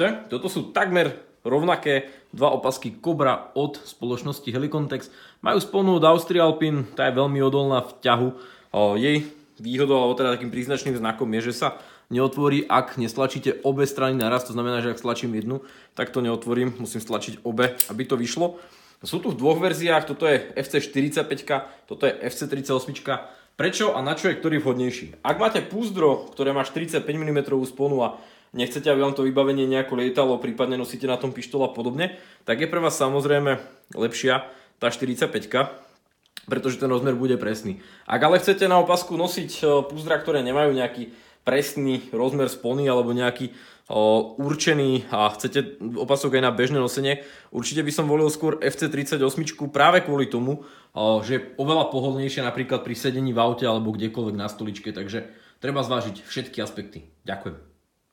Toto sú takmer rovnaké dva opasky Cobra od spoločnosti Helicontex. Majú spolnú od Austria Alpine, tá je veľmi odolná v ťahu. Jej výhodou, alebo teda takým príznačným znakom je, že sa neotvorí, ak nestlačíte obe strany naraz. To znamená, že ak stlačím jednu, tak to neotvorím, musím stlačiť obe, aby to vyšlo. Sú tu v dvoch verziách, toto je FC45, toto je FC38. Prečo a na čo je ktorý vhodnejší? Ak máte púzdro, ktoré má 45 mm sponu a nechcete, aby vám to vybavenie nejako lietalo, prípadne nosíte na tom pištol a podobne, tak je pre vás samozrejme lepšia tá 45 pretože ten rozmer bude presný. Ak ale chcete na opasku nosiť e, púzdra, ktoré nemajú nejaký presný rozmer spony alebo nejaký o, e, určený a chcete opasok aj na bežné nosenie, určite by som volil skôr FC38 práve kvôli tomu, o, e, že je oveľa pohodlnejšie napríklad pri sedení v aute alebo kdekoľvek na stoličke, takže treba zvážiť všetky aspekty. Ďakujem.